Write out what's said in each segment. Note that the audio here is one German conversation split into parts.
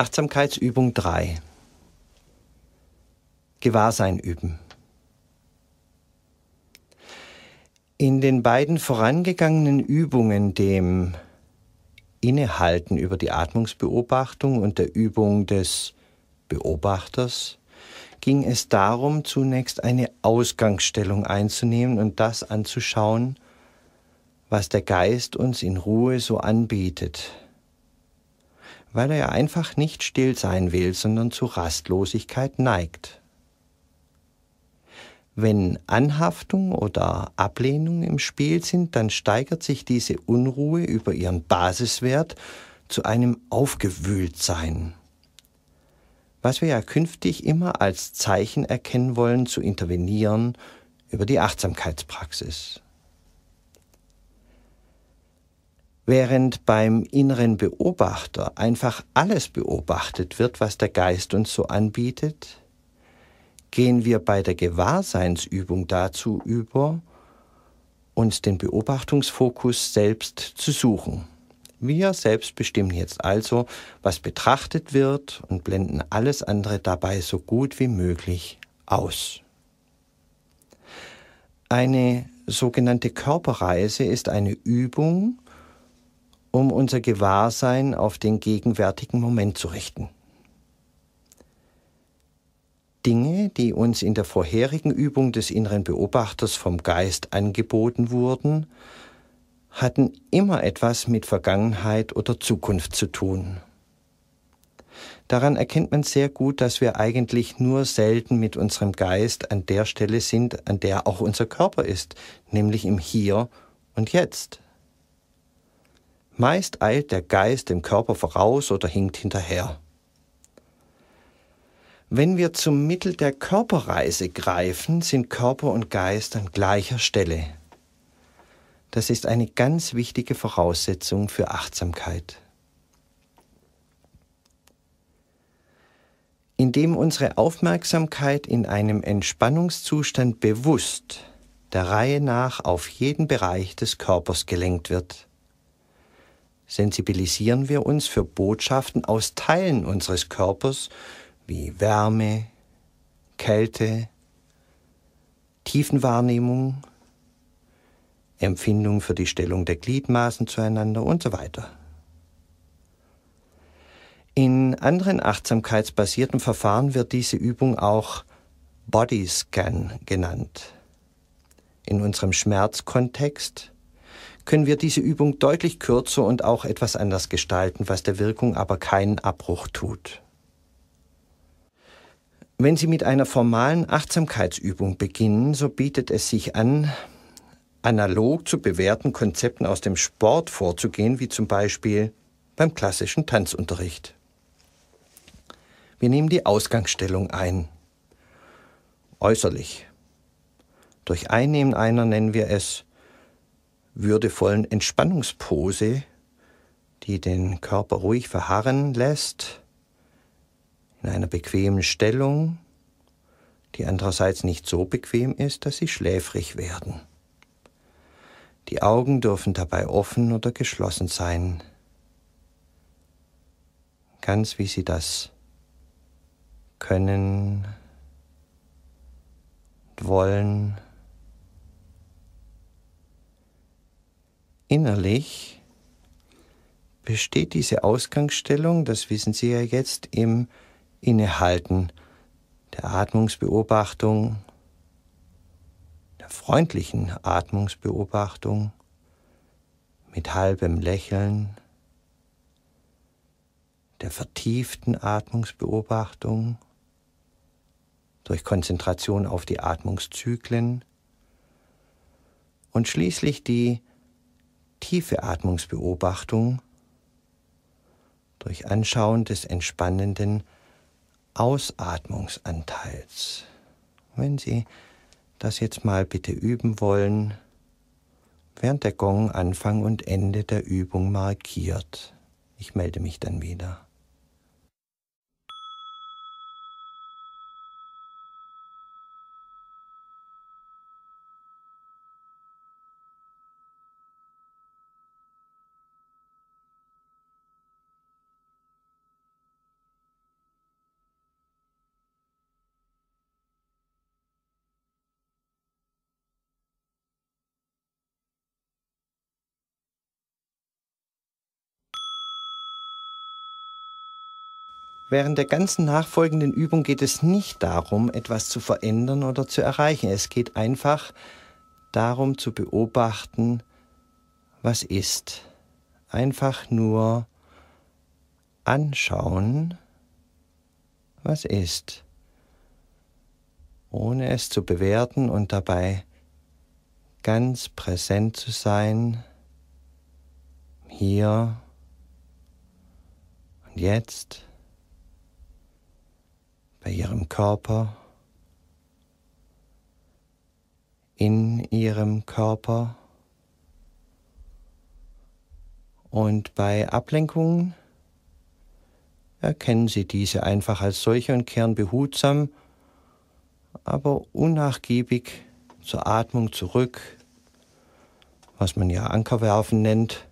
Achtsamkeitsübung 3. Gewahrsein üben. In den beiden vorangegangenen Übungen, dem Innehalten über die Atmungsbeobachtung und der Übung des Beobachters, ging es darum, zunächst eine Ausgangsstellung einzunehmen und das anzuschauen, was der Geist uns in Ruhe so anbietet weil er einfach nicht still sein will, sondern zu Rastlosigkeit neigt. Wenn Anhaftung oder Ablehnung im Spiel sind, dann steigert sich diese Unruhe über ihren Basiswert zu einem Aufgewühltsein. Was wir ja künftig immer als Zeichen erkennen wollen, zu intervenieren über die Achtsamkeitspraxis. während beim inneren Beobachter einfach alles beobachtet wird, was der Geist uns so anbietet, gehen wir bei der Gewahrseinsübung dazu über, uns den Beobachtungsfokus selbst zu suchen. Wir selbst bestimmen jetzt also, was betrachtet wird und blenden alles andere dabei so gut wie möglich aus. Eine sogenannte Körperreise ist eine Übung, um unser Gewahrsein auf den gegenwärtigen Moment zu richten. Dinge, die uns in der vorherigen Übung des inneren Beobachters vom Geist angeboten wurden, hatten immer etwas mit Vergangenheit oder Zukunft zu tun. Daran erkennt man sehr gut, dass wir eigentlich nur selten mit unserem Geist an der Stelle sind, an der auch unser Körper ist, nämlich im Hier und Jetzt. Meist eilt der Geist dem Körper voraus oder hinkt hinterher. Wenn wir zum Mittel der Körperreise greifen, sind Körper und Geist an gleicher Stelle. Das ist eine ganz wichtige Voraussetzung für Achtsamkeit. Indem unsere Aufmerksamkeit in einem Entspannungszustand bewusst der Reihe nach auf jeden Bereich des Körpers gelenkt wird sensibilisieren wir uns für Botschaften aus Teilen unseres Körpers wie Wärme, Kälte, Tiefenwahrnehmung, Empfindung für die Stellung der Gliedmaßen zueinander und so weiter. In anderen achtsamkeitsbasierten Verfahren wird diese Übung auch Body Scan genannt. In unserem Schmerzkontext können wir diese Übung deutlich kürzer und auch etwas anders gestalten, was der Wirkung aber keinen Abbruch tut. Wenn Sie mit einer formalen Achtsamkeitsübung beginnen, so bietet es sich an, analog zu bewährten Konzepten aus dem Sport vorzugehen, wie zum Beispiel beim klassischen Tanzunterricht. Wir nehmen die Ausgangsstellung ein. Äußerlich. Durch Einnehmen einer nennen wir es würdevollen Entspannungspose, die den Körper ruhig verharren lässt, in einer bequemen Stellung, die andererseits nicht so bequem ist, dass sie schläfrig werden. Die Augen dürfen dabei offen oder geschlossen sein, ganz wie sie das können und wollen. innerlich besteht diese Ausgangsstellung, das wissen Sie ja jetzt, im Innehalten der Atmungsbeobachtung, der freundlichen Atmungsbeobachtung mit halbem Lächeln, der vertieften Atmungsbeobachtung durch Konzentration auf die Atmungszyklen und schließlich die tiefe Atmungsbeobachtung durch Anschauen des entspannenden Ausatmungsanteils. Wenn Sie das jetzt mal bitte üben wollen, während der Gong Anfang und Ende der Übung markiert. Ich melde mich dann wieder. Während der ganzen nachfolgenden Übung geht es nicht darum, etwas zu verändern oder zu erreichen. Es geht einfach darum zu beobachten, was ist. Einfach nur anschauen, was ist, ohne es zu bewerten und dabei ganz präsent zu sein, hier und jetzt bei ihrem Körper, in ihrem Körper und bei Ablenkungen erkennen Sie diese einfach als solche und kehren behutsam, aber unnachgiebig zur Atmung zurück, was man ja Ankerwerfen nennt,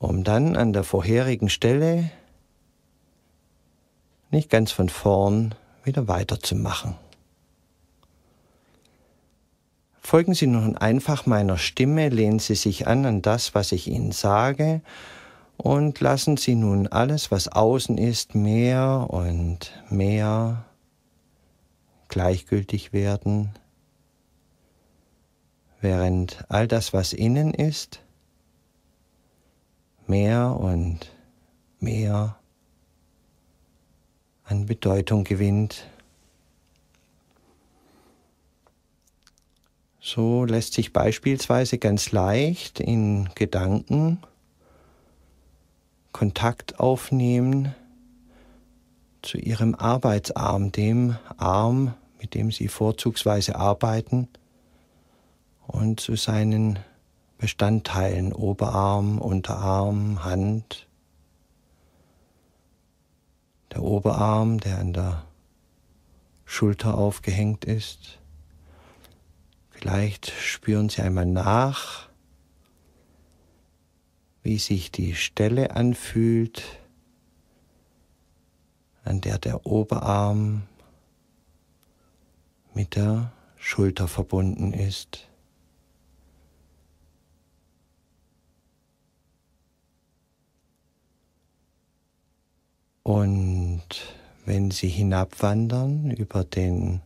um dann an der vorherigen Stelle nicht ganz von vorn wieder weiterzumachen. Folgen Sie nun einfach meiner Stimme, lehnen Sie sich an an das, was ich Ihnen sage, und lassen Sie nun alles, was außen ist, mehr und mehr gleichgültig werden, während all das, was innen ist, mehr und mehr an Bedeutung gewinnt. So lässt sich beispielsweise ganz leicht in Gedanken Kontakt aufnehmen zu Ihrem Arbeitsarm, dem Arm, mit dem Sie vorzugsweise arbeiten, und zu seinen Bestandteilen Oberarm, Unterarm, Hand, der Oberarm, der an der Schulter aufgehängt ist. Vielleicht spüren Sie einmal nach, wie sich die Stelle anfühlt, an der der Oberarm mit der Schulter verbunden ist. Und wenn Sie hinabwandern über den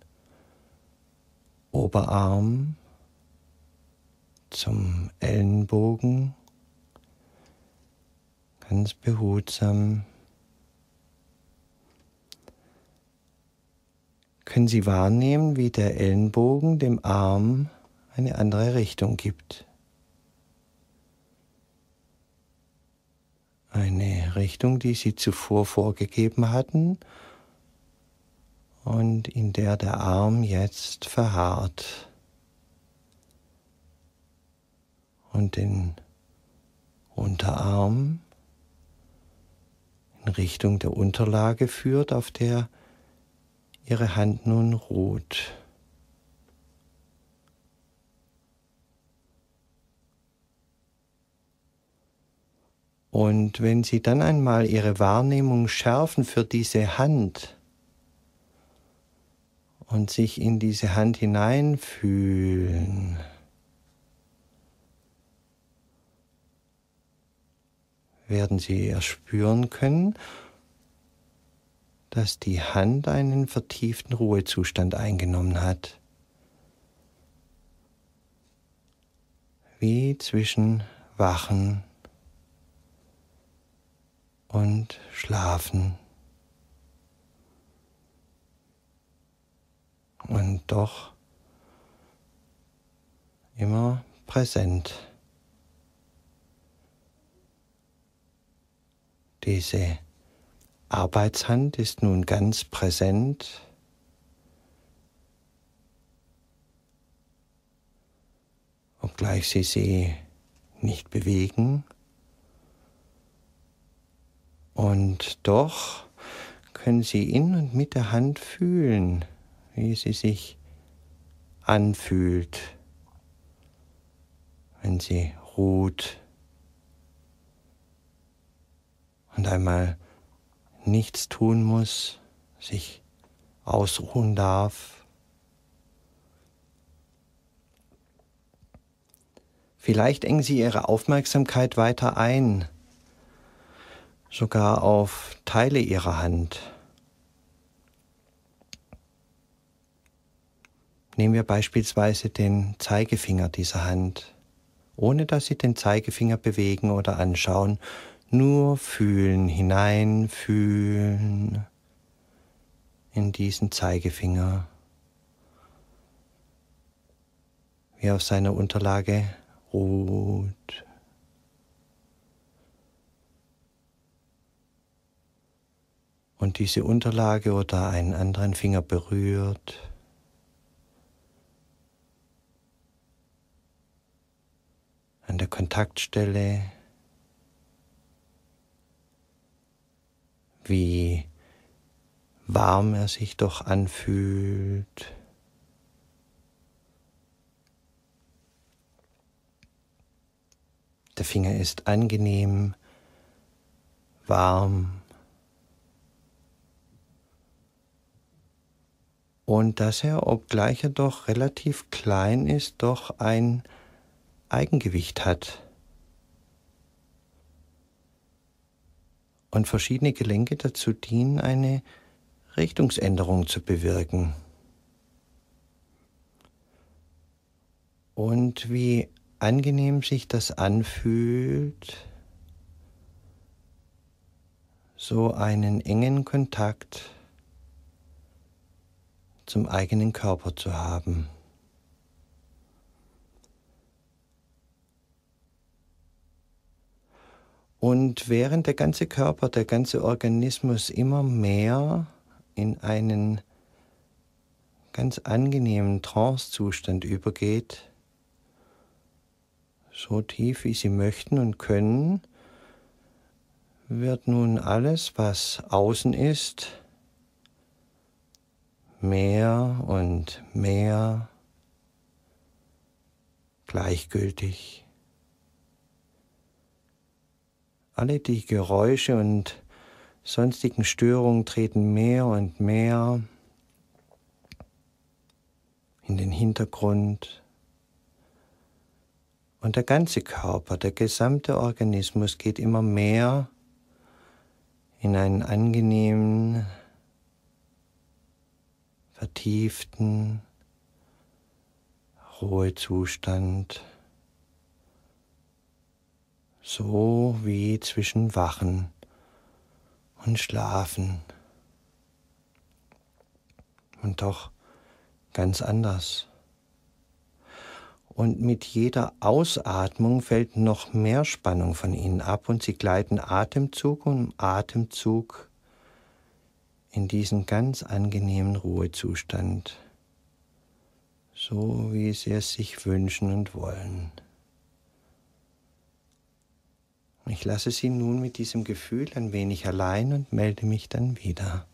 Oberarm zum Ellenbogen, ganz behutsam, können Sie wahrnehmen, wie der Ellenbogen dem Arm eine andere Richtung gibt. eine Richtung, die sie zuvor vorgegeben hatten und in der der Arm jetzt verharrt und den Unterarm in Richtung der Unterlage führt, auf der ihre Hand nun ruht. Und wenn Sie dann einmal Ihre Wahrnehmung schärfen für diese Hand und sich in diese Hand hineinfühlen, werden Sie erspüren können, dass die Hand einen vertieften Ruhezustand eingenommen hat. Wie zwischen wachen und schlafen. Und doch immer präsent. Diese Arbeitshand ist nun ganz präsent. Obgleich Sie sie nicht bewegen, und doch können Sie in und mit der Hand fühlen, wie sie sich anfühlt, wenn sie ruht. Und einmal nichts tun muss, sich ausruhen darf. Vielleicht engen Sie Ihre Aufmerksamkeit weiter ein sogar auf Teile ihrer Hand. Nehmen wir beispielsweise den Zeigefinger dieser Hand, ohne dass Sie den Zeigefinger bewegen oder anschauen, nur fühlen, hineinfühlen in diesen Zeigefinger, wie auf seiner Unterlage ruht. und diese Unterlage oder einen anderen Finger berührt. An der Kontaktstelle, wie warm er sich doch anfühlt. Der Finger ist angenehm, warm. und dass er, obgleich er doch relativ klein ist, doch ein Eigengewicht hat. Und verschiedene Gelenke dazu dienen, eine Richtungsänderung zu bewirken. Und wie angenehm sich das anfühlt, so einen engen Kontakt zum eigenen Körper zu haben. Und während der ganze Körper, der ganze Organismus immer mehr in einen ganz angenehmen Trancezustand übergeht, so tief wie sie möchten und können, wird nun alles, was außen ist, mehr und mehr gleichgültig. Alle die Geräusche und sonstigen Störungen treten mehr und mehr in den Hintergrund. Und der ganze Körper, der gesamte Organismus geht immer mehr in einen angenehmen, vertieften Ruhezustand, so wie zwischen Wachen und Schlafen und doch ganz anders. Und mit jeder Ausatmung fällt noch mehr Spannung von ihnen ab und sie gleiten Atemzug um Atemzug in diesen ganz angenehmen Ruhezustand, so wie Sie es sich wünschen und wollen. Ich lasse Sie nun mit diesem Gefühl ein wenig allein und melde mich dann wieder.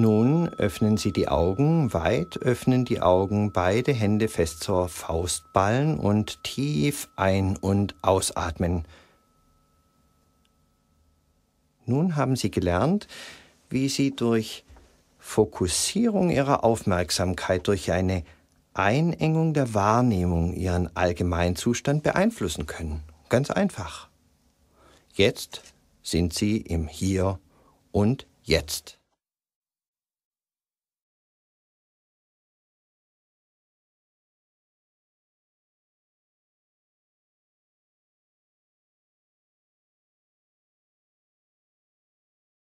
Nun öffnen Sie die Augen weit, öffnen die Augen, beide Hände fest zur Faustballen und tief ein- und ausatmen. Nun haben Sie gelernt, wie Sie durch Fokussierung Ihrer Aufmerksamkeit, durch eine Einengung der Wahrnehmung Ihren Allgemeinzustand beeinflussen können. Ganz einfach. Jetzt sind Sie im Hier und Jetzt.